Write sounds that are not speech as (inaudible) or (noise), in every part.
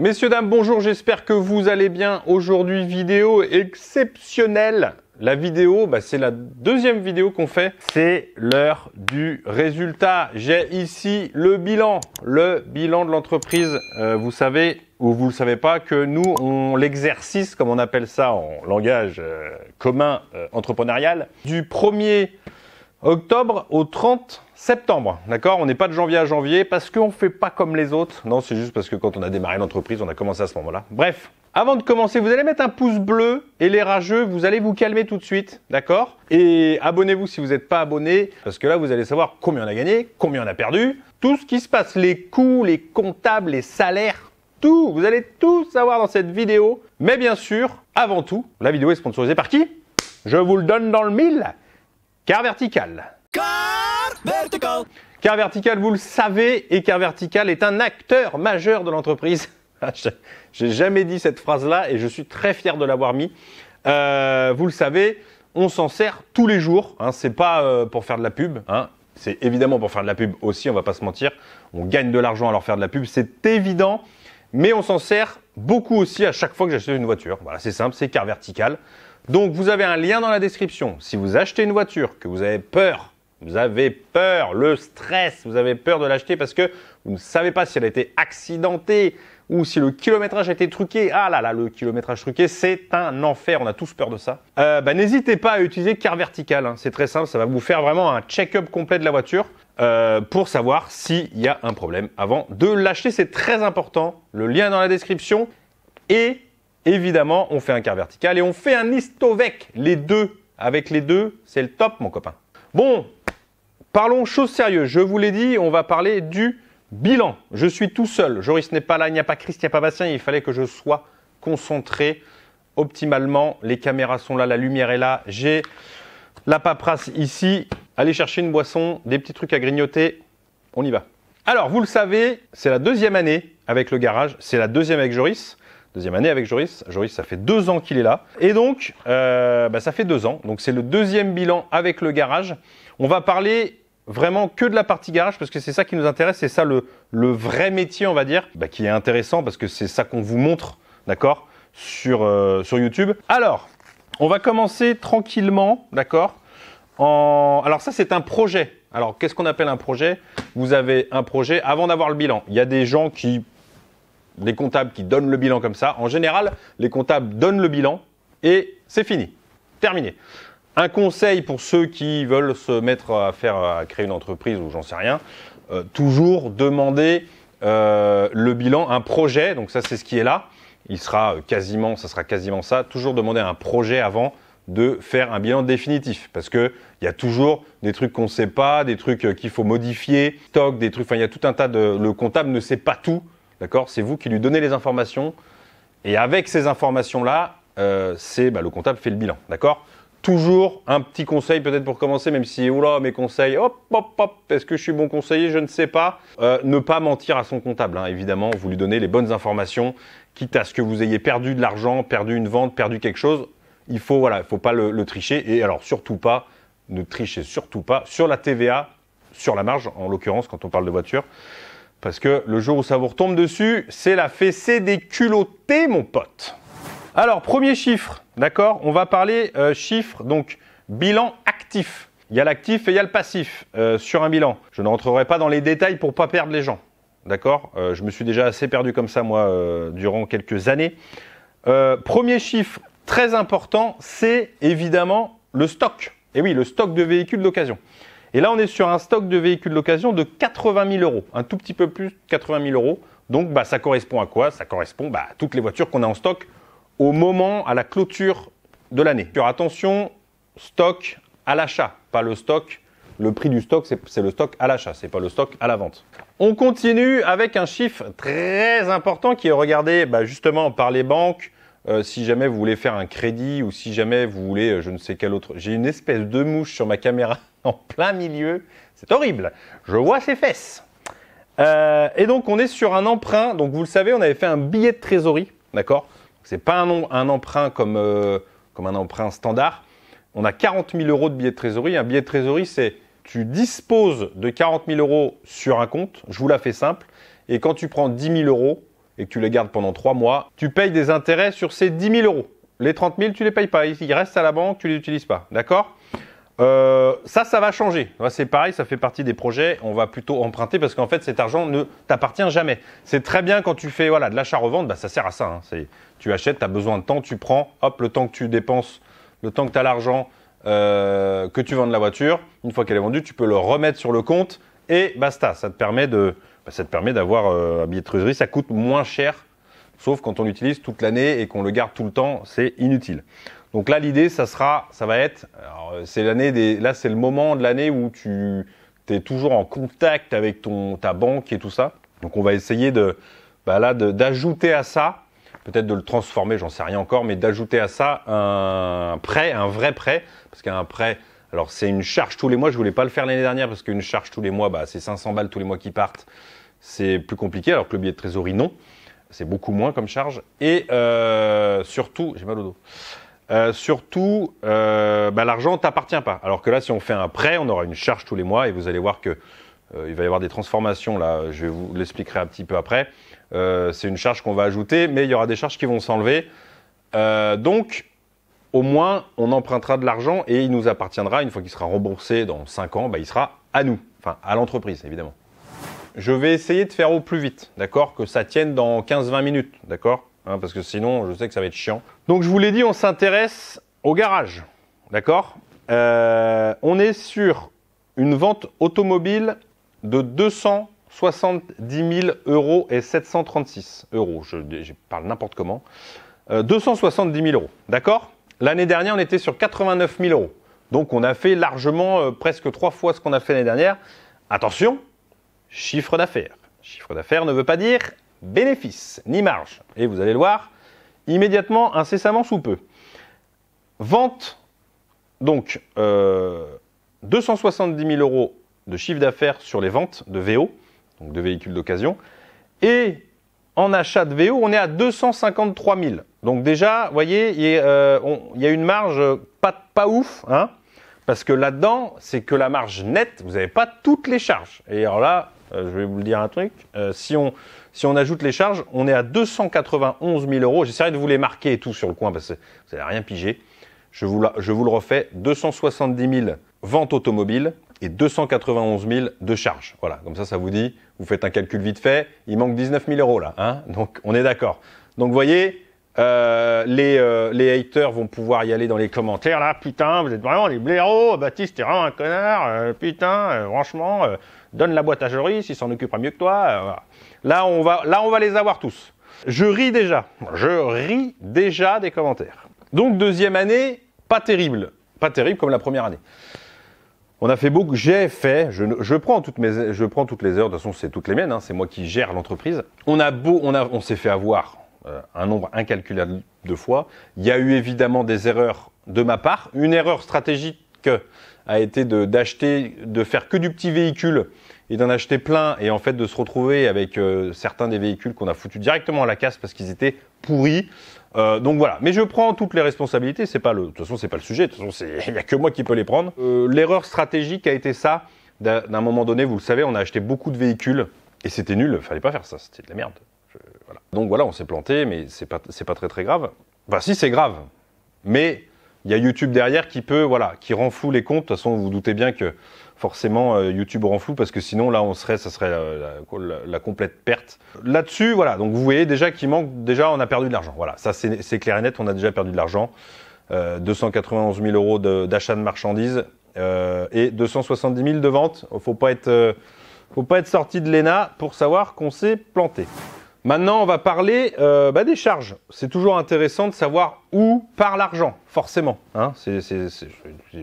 Messieurs, dames, bonjour, j'espère que vous allez bien. Aujourd'hui, vidéo exceptionnelle. La vidéo, bah, c'est la deuxième vidéo qu'on fait. C'est l'heure du résultat. J'ai ici le bilan, le bilan de l'entreprise. Euh, vous savez, ou vous ne le savez pas, que nous, on l'exercice, comme on appelle ça en langage euh, commun euh, entrepreneurial, du 1er octobre au 30 septembre, d'accord On n'est pas de janvier à janvier parce qu'on ne fait pas comme les autres. Non, c'est juste parce que quand on a démarré l'entreprise, on a commencé à ce moment-là. Bref, avant de commencer, vous allez mettre un pouce bleu et les rageux, vous allez vous calmer tout de suite, d'accord Et abonnez-vous si vous n'êtes pas abonné, parce que là, vous allez savoir combien on a gagné, combien on a perdu, tout ce qui se passe, les coûts, les comptables, les salaires, tout. Vous allez tout savoir dans cette vidéo. Mais bien sûr, avant tout, la vidéo est sponsorisée par qui Je vous le donne dans le mille. Car vertical. Vertical. Car Vertical, vous le savez, et Car Vertical est un acteur majeur de l'entreprise. (laughs) Ah, j'ai jamais dit cette phrase-là et je suis très fier de l'avoir mis. Euh, vous le savez, on s'en sert tous les jours. Hein, c'est pas euh, pour faire de la pub. Hein. C'est évidemment pour faire de la pub aussi, on va pas se mentir. On gagne de l'argent à leur faire de la pub, c'est évident. Mais on s'en sert beaucoup aussi à chaque fois que j'achète une voiture. Voilà, c'est simple, c'est car vertical. Donc vous avez un lien dans la description. Si vous achetez une voiture, que vous avez peur vous avez peur, le stress, vous avez peur de l'acheter parce que vous ne savez pas si elle a été accidentée ou si le kilométrage a été truqué. Ah là là, le kilométrage truqué, c'est un enfer, on a tous peur de ça. Euh, bah, N'hésitez pas à utiliser Car Vertical, hein, c'est très simple, ça va vous faire vraiment un check-up complet de la voiture euh, pour savoir s'il y a un problème avant de l'acheter, c'est très important. Le lien est dans la description et évidemment, on fait un Car Vertical et on fait un Istovec, les deux. Avec les deux, c'est le top, mon copain. Bon, Parlons chose sérieuse. Je vous l'ai dit, on va parler du bilan. Je suis tout seul. Joris n'est pas là, il n'y a pas Christian il n'y a pas Il fallait que je sois concentré optimalement. Les caméras sont là, la lumière est là. J'ai la paperasse ici. Allez chercher une boisson, des petits trucs à grignoter. On y va. Alors, vous le savez, c'est la deuxième année avec le garage. C'est la deuxième avec Joris. Deuxième année avec Joris. Joris, ça fait deux ans qu'il est là. Et donc, euh, bah, ça fait deux ans. Donc, c'est le deuxième bilan avec le garage. On va parler vraiment que de la partie garage parce que c'est ça qui nous intéresse, c'est ça le, vrai métier, on va dire, bah, qui est intéressant parce que c'est ça qu'on vous montre, d'accord, sur, euh, sur YouTube. Alors, on va commencer tranquillement, d'accord en... Alors ça, c'est un projet. Alors, qu'est-ce qu'on appelle un projet Vous avez un projet avant d'avoir le bilan. Il y a des gens qui, les comptables qui donnent le bilan comme ça. En général, les comptables donnent le bilan et c'est fini. Terminé. Un conseil pour ceux qui veulent se mettre à faire, à créer une entreprise ou j'en sais rien, euh, toujours demander euh, le bilan, un projet. Donc ça, c'est ce qui est là. Il sera euh, quasiment, ça sera quasiment ça. Toujours demander un projet avant de faire un bilan définitif parce que il y a toujours des trucs qu'on ne sait pas, des trucs qu'il faut modifier, stock, des trucs. Enfin, il y a tout un tas de. Le comptable ne sait pas tout, d'accord C'est vous qui lui donnez les informations et avec ces informations là, c'est bah, le comptable fait le bilan, d'accord toujours un petit conseil peut-être pour commencer, même si, oula, mes conseils, hop, hop, hop, est-ce que je suis bon conseiller Je ne sais pas. Euh, ne pas mentir à son comptable, hein, évidemment, vous lui donnez les bonnes informations, quitte à ce que vous ayez perdu de l'argent, perdu une vente, perdu quelque chose. Il faut, voilà, il faut pas le, le, tricher. Et alors, surtout pas, ne trichez surtout pas sur la TVA, sur la marge, en l'occurrence, quand on parle de voiture. Parce que le jour où ça vous retombe dessus, c'est la fessée des culottés, mon pote. Alors, premier chiffre, D'accord On va parler euh, chiffres, donc bilan actif. Il y a l'actif et il y a le passif euh, sur un bilan. Je ne rentrerai pas dans les détails pour ne pas perdre les gens. D'accord euh, Je me suis déjà assez perdu comme ça, moi, durant quelques années. premier chiffre très important, c'est évidemment le stock. Et eh oui, le stock de véhicules d'occasion. Et là, on est sur un stock de véhicules d'occasion de 80 000 euros, un tout petit peu plus de 80 000 euros. Donc, bah, ça correspond à quoi Ça correspond bah, à toutes les voitures qu'on a en stock au moment, à la clôture de l'année. Attention, stock à l'achat, pas le stock. Le prix du stock, c'est le stock à l'achat, c'est pas le stock à la vente. On continue avec un chiffre très important qui est regardé bah, justement par les banques. Euh, si jamais vous voulez faire un crédit ou si jamais vous voulez, euh, je ne sais quel autre. J'ai une espèce de mouche sur ma caméra (laughs) en plein milieu. C'est horrible. Je vois ses fesses. Euh, et donc on est sur un emprunt. Donc vous le savez, on avait fait un billet de trésorerie, d'accord c'est pas un, un, emprunt euh, comme, un emprunt standard. On a 40 000 euros de billets de trésorerie. Un billet de trésorerie, c'est tu disposes de 40 000 euros sur un compte. Je vous la fais simple. Et quand tu prends 10 000 euros et que tu les gardes pendant 3 mois, tu payes des intérêts sur ces 10 000 euros. Les 30 000, tu les payes pas. Ils restent à la banque, tu les utilises pas. D'accord euh, ça, ça va changer. C'est pareil, ça fait partie des projets. On va plutôt emprunter parce qu'en fait, cet argent ne t'appartient jamais. C'est très bien quand tu fais voilà de l'achat-revente, bah, ça sert à ça. Hein. Tu achètes, tu as besoin de temps, tu prends, hop, le temps que tu dépenses, le temps que tu as l'argent, euh, que tu vends la voiture, une fois qu'elle est vendue, tu peux le remettre sur le compte et basta. Ça te permet de, bah, ça te permet d'avoir euh, un billet de Ça coûte moins cher, sauf quand on l'utilise toute l'année et qu'on le garde tout le temps, c'est inutile. Donc là, l'idée, ça sera, ça va être, euh, c'est l'année des, là, c'est le moment de l'année où tu es toujours en contact avec ton ta banque et tout ça. Donc on va essayer de, bah là, d'ajouter à ça peut-être de le transformer, j'en sais rien encore, mais d'ajouter à ça un prêt, un vrai prêt, parce qu'un prêt, alors c'est une charge tous les mois, je voulais pas le faire l'année dernière, parce qu'une charge tous les mois, bah, c'est 500 balles tous les mois qui partent, c'est plus compliqué, alors que le billet de trésorerie, non, c'est beaucoup moins comme charge, et euh, surtout, j'ai mal au dos. Euh, surtout, euh, bah, l'argent t'appartient pas. Alors que là, si on fait un prêt, on aura une charge tous les mois et vous allez voir que euh, il va y avoir des transformations là, je vous l'expliquerai un petit peu après. Euh, c'est une charge qu'on va ajouter, mais il y aura des charges qui vont s'enlever. Euh, donc, au moins, on empruntera de l'argent et il nous appartiendra, une fois qu'il sera remboursé dans 5 ans, bah, il sera à nous, enfin à l'entreprise évidemment. Je vais essayer de faire au plus vite, d'accord Que ça tienne dans 15-20 minutes, d'accord hein, Parce que sinon, je sais que ça va être chiant. Donc, je vous l'ai dit, on s'intéresse au garage, d'accord On est sur une vente automobile de 270 000 euros et 736 euros. Je, parle n'importe comment. 270 euh, 000 euros, d'accord L'année dernière, on était sur 89 000 euros. Donc on a fait largement euh, presque trois fois ce qu'on a fait l'année dernière. Attention, chiffre d'affaires. Chiffre d'affaires ne veut pas dire bénéfice ni marge. Et vous allez le voir immédiatement, incessamment sous peu. Vente, donc 270 euh, 000 euros de chiffre d'affaires sur les ventes de VO, donc de véhicules d'occasion. Et en achat de VO, on est à 253 000. Donc déjà, vous voyez, euh, il y, a une marge pas, pas ouf, hein, parce que là-dedans, c'est que la marge nette, vous n'avez pas toutes les charges. Et alors là, euh, je vais vous le dire un truc, euh, si, on, si on ajoute les charges, on est à 291 000 euros. J'essaierai de vous les marquer et tout sur le coin, parce que vous n'allez rien piger. Je vous, je vous le refais, 270 000 ventes automobiles, et 291 000 de charges. Voilà, comme ça, ça vous dit, vous faites un calcul vite fait, il manque 19 000 euros là, hein donc on est d'accord. Donc vous voyez, euh, les, euh, les, haters vont pouvoir y aller dans les commentaires là, putain, vous êtes vraiment des blaireaux, Baptiste, t'es vraiment un connard, euh, putain, franchement, donne la boîte à Joris, il s'en occupera mieux que toi. là, on va, là, on va les avoir tous. Je ris déjà, je ris déjà des commentaires. Donc deuxième année, pas terrible, pas terrible comme la première année. On a fait beaucoup, j'ai fait, je, prends toutes je prends toutes les heures, de toute façon c'est toutes les miennes, hein, c'est moi qui gère l'entreprise. On a beau, on s'est fait avoir euh, un nombre incalculable de fois. Il y a eu évidemment des erreurs de ma part. Une erreur stratégique a été d'acheter, de faire que du petit véhicule et d'en acheter plein et en fait de se retrouver avec euh, certains des véhicules qu'on a foutu directement à la casse parce qu'ils étaient pourris. Euh, donc voilà, mais je prends toutes les responsabilités. C'est pas le, de toute façon c'est pas le sujet. De toute façon (laughs) il n'y a que moi qui peux les prendre. Euh, l'erreur stratégique a été ça. D'un moment donné, vous le savez, on a acheté beaucoup de véhicules et c'était nul. Fallait pas faire ça. C'était de la merde. Donc voilà, on s'est planté, mais c'est pas très très grave. Enfin si c'est grave, mais il y a YouTube derrière qui peut voilà qui rend les comptes. De toute façon vous vous doutez bien que forcément euh, YouTube rend flou parce que sinon là on serait ça serait la, complète perte. Là-dessus voilà donc vous voyez déjà qu'il manque déjà on a perdu de l'argent voilà ça c'est clair et net on a déjà perdu de l'argent 291 euh, 000 euros d'achat de, marchandises euh, et 270 000 de ventes. Faut pas être faut pas être sorti de l'ENA pour savoir qu'on s'est planté. Maintenant, on va parler euh, bah, des charges. C'est toujours intéressant de savoir où part l'argent, forcément. Hein c'est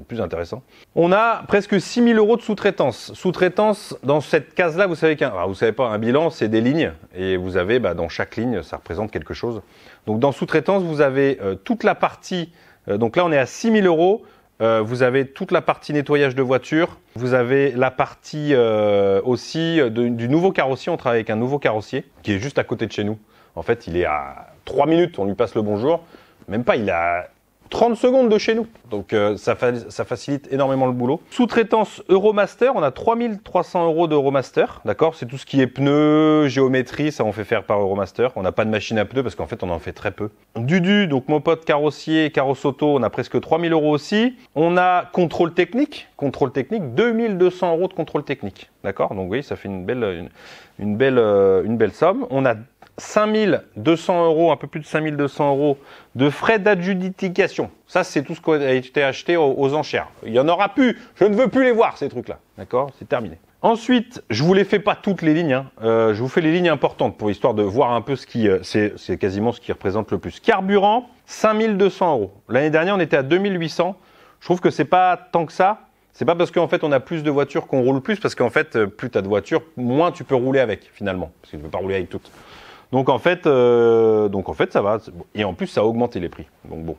plus intéressant. On a presque 6 000 euros de sous-traitance. Sous-traitance, dans cette case-là, vous savez qu'un... Ah, vous savez pas, un bilan, c'est des lignes. Et vous avez, bah, dans chaque ligne, ça représente quelque chose. Donc dans sous-traitance, vous avez euh, toute la partie... Euh, donc là, on est à 6 000 euros euh, vous avez toute la partie nettoyage de voiture, vous avez la partie euh, aussi du nouveau carrossier. On travaille avec un nouveau carrossier qui est juste à côté de chez nous. En fait, il est à 3 minutes, on lui passe le bonjour. Même pas, il a 30 secondes de chez nous. Donc euh, ça, ça, facilite énormément le boulot. Sous-traitance Euromaster, on a 3300 euros d'Euromaster, d'accord C'est tout ce qui est pneus, géométrie, ça on fait faire par Euromaster. On n'a pas de machine à pneus parce qu'en fait on en fait très peu. Dudu, donc mon pote carrossier, carrosse auto, on a presque 3000 euros aussi. On a contrôle technique, contrôle technique, 2200 euros de contrôle technique, d'accord Donc oui, ça fait une belle, une, belle, euh, une belle somme. On a 5200 euros, un peu plus de 5200 euros de frais d'adjudication. Ça, c'est tout ce qui a été acheté aux, enchères. Il y en aura plus. Je ne veux plus les voir, ces trucs-là. D'accord C'est terminé. Ensuite, je ne vous les fais pas toutes les lignes. Hein. Euh, je vous fais les lignes importantes pour histoire de voir un peu ce qui, euh, c'est quasiment ce qui représente le plus. Carburant, 5200 euros. L'année dernière, on était à 2800. Je trouve que c'est pas tant que ça. C'est pas parce qu'en fait on a plus de voitures qu'on roule plus, parce qu'en fait euh, plus tu de voitures, moins tu peux rouler avec finalement, parce que tu ne peux pas rouler avec toutes. Donc en fait, euh, donc en fait, ça va. Et en plus, ça a augmenté les prix. Donc bon,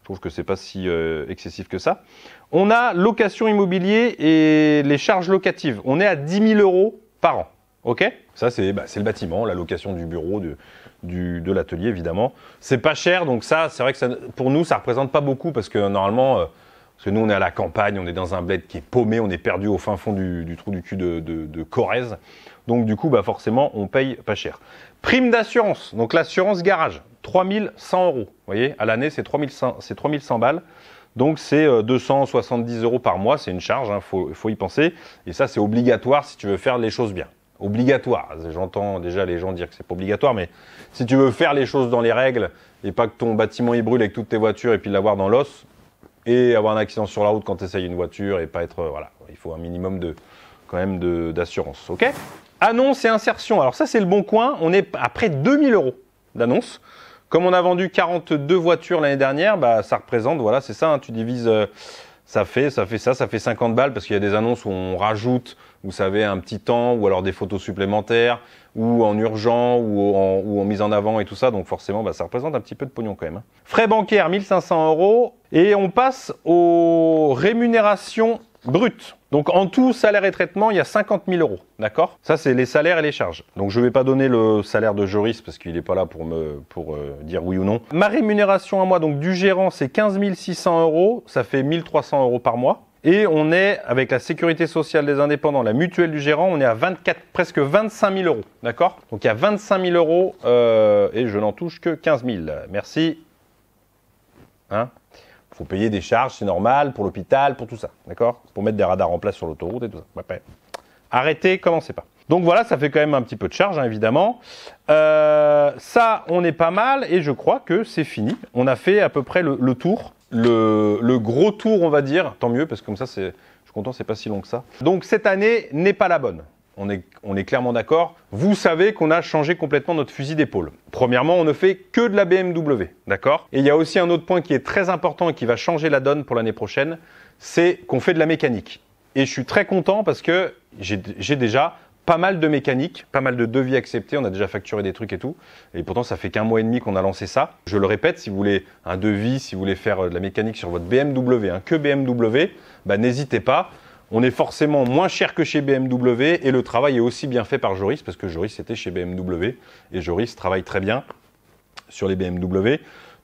je trouve que c'est pas si euh, excessif que ça. On a location immobilier et les charges locatives. On est à 10 000 euros par an. Ok Ça, c'est bah, le bâtiment, la location du bureau, de, du, de l'atelier, évidemment. C'est pas cher, donc ça, c'est vrai que pour nous, ça représente pas beaucoup parce que normalement, euh, parce que nous, on est à la campagne, on est dans un bled qui est paumé, on est perdu au fin fond du, trou du cul de Corrèze. Donc du coup, bah forcément, on paye pas cher. Prime d'assurance, donc l'assurance garage, 3100 euros. Vous voyez, à l'année, c'est 3100, balles. Donc c'est 270 euh, euros par mois, c'est une charge, il hein. faut, y penser. Et ça, c'est obligatoire si tu veux faire les choses bien. Obligatoire. J'entends déjà les gens dire que c'est pas obligatoire, mais si tu veux faire les choses dans les règles et pas que ton bâtiment y brûle avec toutes tes voitures et puis l'avoir dans l'os et avoir un accident sur la route quand tu essayes une voiture et pas être euh, voilà, il faut un minimum de quand même d'assurance, ok Annonce et insertion. Alors ça, c'est le bon coin. On est à près de 2000 euros d'annonce. Comme on a vendu 42 voitures l'année dernière, bah, ça représente, voilà, c'est ça, hein, tu divises, euh, ça fait, ça fait ça, ça fait 50 balles parce qu'il y a des annonces où on rajoute, vous savez, un petit temps ou alors des photos supplémentaires ou en urgent ou en, mise en avant et tout ça. Donc forcément, bah, ça représente un petit peu de pognon quand même. Hein. Frais bancaires, 1500 euros. Et on passe aux rémunérations brut. Donc en tout, salaire et traitement, il y a 50 000 euros, d'accord Ça, c'est les salaires et les charges. Donc je ne vais pas donner le salaire de Joris parce qu'il n'est pas là pour me pour euh, dire oui ou non. Ma rémunération à moi, donc du gérant, c'est 15 600 euros. Ça fait 1300 euros par mois. Et on est, avec la sécurité sociale des indépendants, la mutuelle du gérant, on est à 24, presque 25 000 euros. D'accord Donc il y a 25 000 euros euh, et je n'en touche que 15 000. Merci. Hein payer des charges, c'est normal, pour l'hôpital, pour tout ça, d'accord Pour mettre des radars en place sur l'autoroute et tout ça. Ouais, bah, ben, Arrêtez, commencez pas. Donc voilà, ça fait quand même un petit peu de charge, hein, évidemment. Euh, ça, on est pas mal, et je crois que c'est fini. On a fait à peu près le, tour, le, le, gros tour, on va dire. Tant mieux, parce que comme ça, je suis content, c'est pas si long que ça. Donc cette année n'est pas la bonne on est, clairement d'accord, vous savez qu'on a changé complètement notre fusil d'épaule. Premièrement, on ne fait que de la BMW, d'accord Et il y a aussi un autre point qui est très important et qui va changer la donne pour l'année prochaine, c'est qu'on fait de la mécanique. Et je suis très content parce que j'ai déjà pas mal de mécaniques, pas mal de devis acceptés, on a déjà facturé des trucs et tout. Et pourtant, ça fait qu'un mois et demi qu'on a lancé ça. Je le répète, si vous voulez un devis, si vous voulez faire euh, de la mécanique sur votre BMW, un hein, que BMW, bah, n'hésitez pas on est forcément moins cher que chez BMW et le travail est aussi bien fait par Joris parce que Joris était chez BMW et Joris travaille très bien sur les BMW.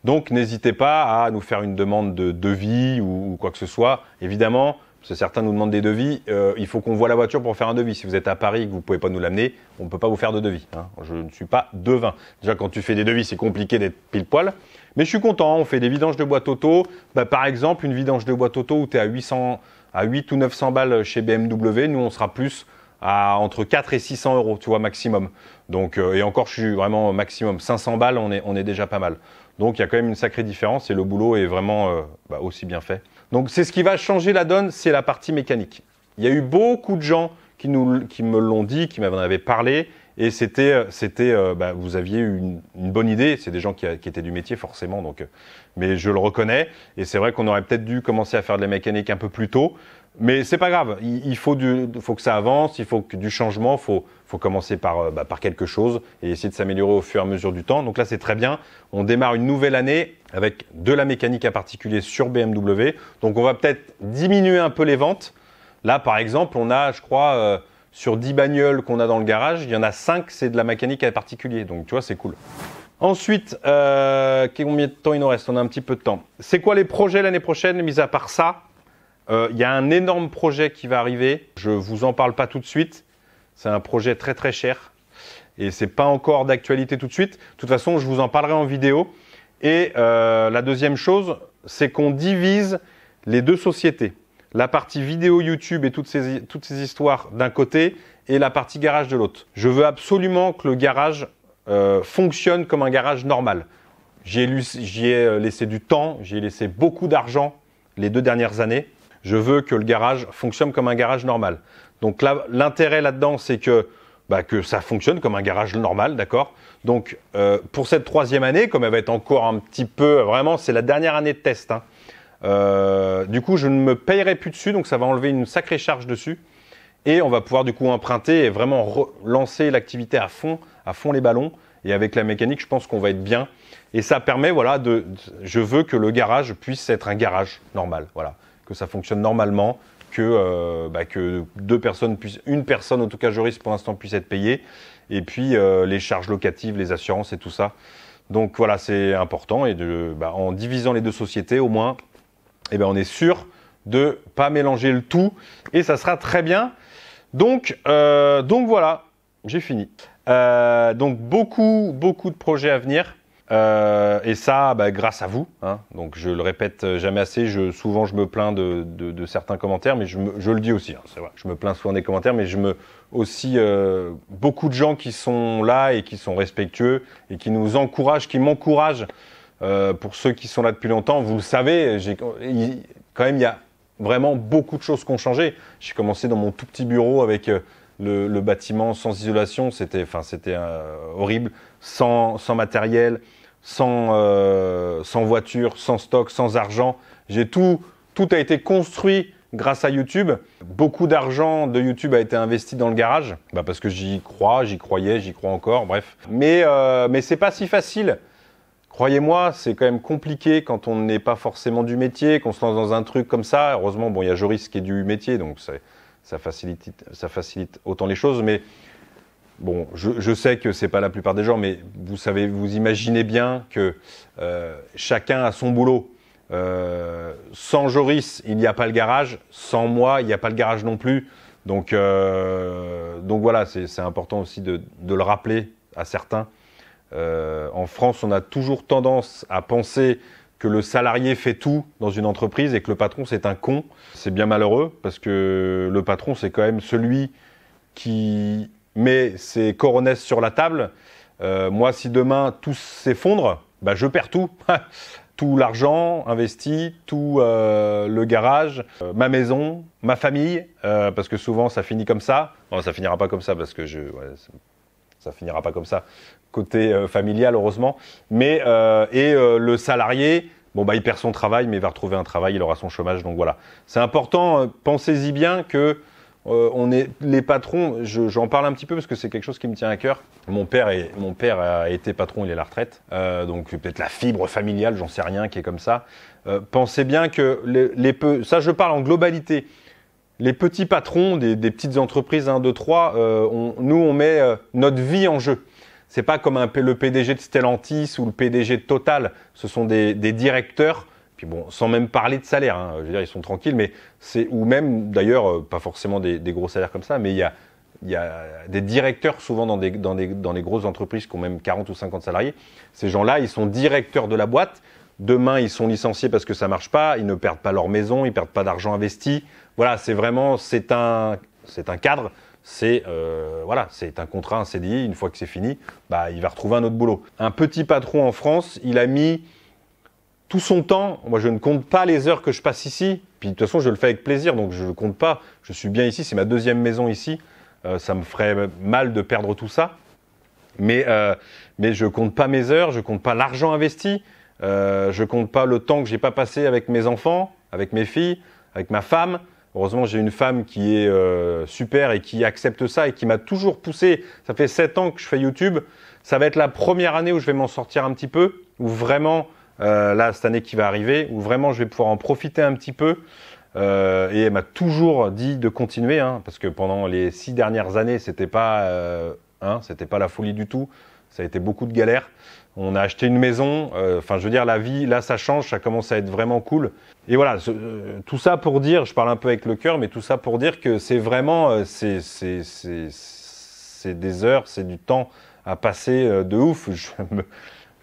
Donc n'hésitez pas à nous faire une demande de devis ou, quoi que ce soit. Évidemment, parce que certains nous demandent des devis, euh, il faut qu'on voit la voiture pour faire un devis. Si vous êtes à Paris et que vous ne pouvez pas nous l'amener, on ne peut pas vous faire de devis. Hein. Je ne suis pas devin. Déjà, quand tu fais des devis, c'est compliqué d'être pile poil. Mais je suis content, on fait des vidanges de boîte auto. Bah, par exemple, une vidange de boîte auto où tu es à 800 à 8 ou 900 balles chez BMW, nous on sera plus à entre 4 et 600 euros, tu vois, maximum. Donc, euh, et encore, je suis vraiment maximum. 500 balles, on est, déjà pas mal. Donc, il y a quand même une sacrée différence et le boulot est vraiment euh, bah, aussi bien fait. Donc, c'est ce qui va changer la donne, c'est la partie mécanique. Il y a eu beaucoup de gens qui, qui me l'ont dit, qui m'en avaient parlé et c'était, euh, c'était, euh, bah, vous aviez une, une bonne idée. C'est des gens qui, étaient du métier forcément, donc. Euh, mais je le reconnais. Et c'est vrai qu'on aurait peut-être dû commencer à faire de la mécanique un peu plus tôt. Mais c'est pas grave. Il, faut faut que ça avance. Il faut que du changement. Faut, faut commencer par, bah, par quelque chose et essayer de s'améliorer au fur et à mesure du temps. Donc là, c'est très bien. On démarre une nouvelle année avec de la mécanique à particulier sur BMW. Donc on va peut-être diminuer un peu les ventes. Là, par exemple, on a, je crois sur 10 bagnoles qu'on a dans le garage, il y en a 5, c'est de la mécanique à particulier. Donc, tu vois, c'est cool. Ensuite, euh, combien de temps il nous reste On a un petit peu de temps. C'est quoi les projets l'année prochaine, mis à part ça euh, Il y a un énorme projet qui va arriver. Je ne vous en parle pas tout de suite. C'est un projet très très cher. Et ce n'est pas encore d'actualité tout de suite. De toute façon, je vous en parlerai en vidéo. Et euh, la deuxième chose, c'est qu'on divise les deux sociétés la partie vidéo YouTube et toutes ces, toutes ces histoires d'un côté et la partie garage de l'autre. Je veux absolument que le garage euh, fonctionne comme un garage normal. J'y ai, euh, laissé du temps, j'y ai laissé beaucoup d'argent les deux dernières années. Je veux que le garage fonctionne comme un garage normal. Donc l'intérêt là-dedans, c'est que, bah, que ça fonctionne comme un garage normal, d'accord Donc euh, pour cette troisième année, comme elle va être encore un petit peu, vraiment, c'est la dernière année de test. Hein, euh, du coup, je ne me payerai plus dessus, donc ça va enlever une sacrée charge dessus. Et on va pouvoir du coup emprunter et vraiment relancer l'activité à fond, à fond les ballons. Et avec la mécanique, je pense qu'on va être bien. Et ça permet, voilà, de, je veux que le garage puisse être un garage normal, voilà, que ça fonctionne normalement, que, euh, bah, que deux personnes puissent, une personne en tout cas juriste pour l'instant puisse être payée, et puis euh, les charges locatives, les assurances et tout ça. Donc voilà, c'est important et de, bah, en divisant les deux sociétés, au moins, eh ben, on est sûr de pas mélanger le tout et ça sera très bien. Donc, euh, donc voilà, j'ai fini. Euh, donc beaucoup, beaucoup de projets à venir. Euh, et ça, bah, grâce à vous. Hein. Donc je le répète jamais assez. Je, souvent, je me plains de, certains commentaires, mais je, le dis aussi. Hein, je me plains souvent des commentaires, mais je me aussi beaucoup de gens qui sont là et qui sont respectueux et qui nous encouragent, qui m'encouragent euh, pour ceux qui sont là depuis longtemps, vous le savez, quand même, il y a vraiment beaucoup de choses qui ont changé. J'ai commencé dans mon tout petit bureau avec euh, le, le bâtiment sans isolation, c'était enfin, c'était euh, horrible, sans, sans matériel, sans, sans voiture, sans stock, sans argent. J'ai tout, tout a été construit grâce à YouTube. Beaucoup d'argent de YouTube a été investi dans le garage, bah parce que j'y crois, j'y croyais, j'y crois encore, bref. Mais, euh, mais c'est pas si facile Croyez-moi, c'est quand même compliqué quand on n'est pas forcément du métier, qu'on se lance dans un truc comme ça. Heureusement, bon, il y a Joris qui est du métier, donc ça facilite, ça facilite autant les choses. Mais bon, je, sais que c'est pas la plupart des gens, mais vous savez, vous imaginez bien que euh, chacun a son boulot. Euh, sans Joris, il n'y a pas le garage. Sans moi, il n'y a pas le garage non plus. Donc, euh, donc voilà, c'est important aussi de, le rappeler à certains. Euh, en France, on a toujours tendance à penser que le salarié fait tout dans une entreprise et que le patron c'est un con. C'est bien malheureux parce que le patron c'est quand même celui qui met ses coronets sur la table. Euh, moi, si demain tout s'effondre, bah, je perds tout. (laughs) tout l'argent investi, tout euh, le garage, ma maison, ma famille, parce que souvent ça finit comme ça. Non, ça finira pas comme ça parce que je, ça finira pas comme ça côté euh, familial heureusement, mais euh, et euh, le salarié, bon bah il perd son travail, mais il va retrouver un travail, il aura son chômage, donc voilà. C'est important, euh, pensez-y bien que on est les patrons. j'en parle un petit peu parce que c'est quelque chose qui me tient à cœur. Mon père est, mon père a été patron, il est à la retraite, donc peut-être la fibre familiale, j'en sais rien, qui est comme ça. pensez bien que les, les peu, ça je parle en globalité. Les petits patrons des, des petites entreprises 1, 2, 3, on, nous on met notre vie en jeu. C'est pas comme le PDG de Stellantis ou le PDG de Total. Ce sont des, directeurs. Puis bon, sans même parler de salaire, hein. je veux dire, ils sont tranquilles, mais c'est ou même d'ailleurs euh, pas forcément des, gros salaires comme ça, mais il y a, des directeurs souvent dans des, les grosses entreprises qui ont même 40 ou 50 salariés. Ces gens-là, ils sont directeurs de la boîte. Demain, ils sont licenciés parce que ça marche pas. Ils ne perdent pas leur maison, ils perdent pas d'argent investi. Voilà, c'est vraiment c'est un c'est un cadre c'est euh, voilà, c'est un contrat, un CDI. Une fois que c'est fini, bah, il va retrouver un autre boulot. Un petit patron en France, il a mis tout son temps. Moi, je ne compte pas les heures que je passe ici. Puis de toute façon, je le fais avec plaisir, donc je ne compte pas. Je suis bien ici, c'est ma deuxième maison ici. Euh, ça me ferait mal de perdre tout ça. Mais, euh, je ne compte pas mes heures, je ne compte pas l'argent investi, je ne compte pas le temps que je n'ai pas passé avec mes enfants, avec mes filles, avec ma femme. Heureusement, j'ai une femme qui est euh, super et qui accepte ça et qui m'a toujours poussé. Ça fait 7 ans que je fais YouTube. Ça va être la première année où je vais m'en sortir un petit peu, où vraiment, euh, là, cette année qui va arriver, où vraiment je vais pouvoir en profiter un petit peu. Euh, et elle m'a toujours dit de continuer, hein, parce que pendant les 6 dernières années, c'était pas, euh, hein, c'était pas la folie du tout. Ça a été beaucoup de galères. On a acheté une maison. Euh, enfin, je veux dire, la vie, là, ça change. Ça commence à être vraiment cool et voilà, euh, tout ça pour dire, je parle un peu avec le cœur, mais tout ça pour dire que c'est vraiment, euh, c'est, des heures, c'est du temps à passer euh, de ouf.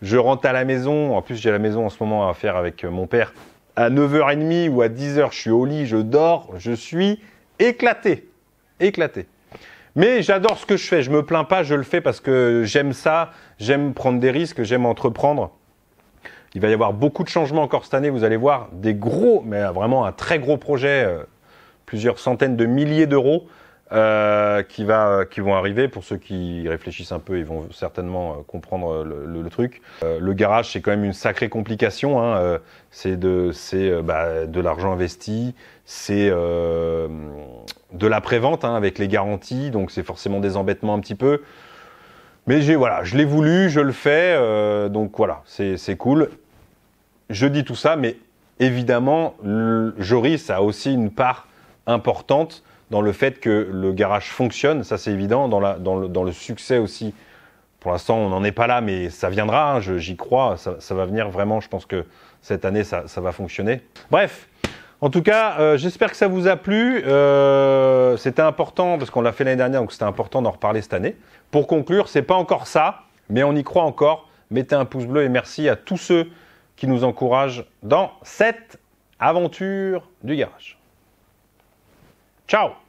Je, rentre à la maison, en plus j'ai la maison en ce moment à faire avec mon père. À 9h30 ou à 10h, je suis au lit, je dors, je suis éclaté, éclaté. Mais j'adore ce que je fais, je me plains pas, je le fais parce que j'aime ça, j'aime prendre des risques, j'aime entreprendre. Il va y avoir beaucoup de changements encore cette année. Vous allez voir des gros, mais vraiment un très gros projet, euh, plusieurs centaines de milliers d'euros euh, qui, va, qui vont arriver. Pour ceux qui réfléchissent un peu, ils vont certainement euh, comprendre le, truc. le garage, c'est quand même une sacrée complication. Hein, c'est de, c'est, bah, de l'argent investi, c'est de la prévente hein, avec les garanties, donc c'est forcément des embêtements un petit peu. Mais voilà, je l'ai voulu, je le fais, donc voilà, c'est cool je dis tout ça, mais évidemment, Joris a aussi une part importante dans le fait que le garage fonctionne, ça c'est évident, dans, le, succès aussi. Pour l'instant, on n'en est pas là, mais ça viendra, hein, j'y crois, ça, va venir vraiment, je pense que cette année, ça, va fonctionner. Bref, en tout cas, euh, j'espère que ça vous a plu. Euh, c'était important, parce qu'on l'a fait l'année dernière, donc c'était important d'en reparler cette année. Pour conclure, c'est pas encore ça, mais on y croit encore. Mettez un pouce bleu et merci à tous ceux qui nous encourage dans cette aventure du garage. Ciao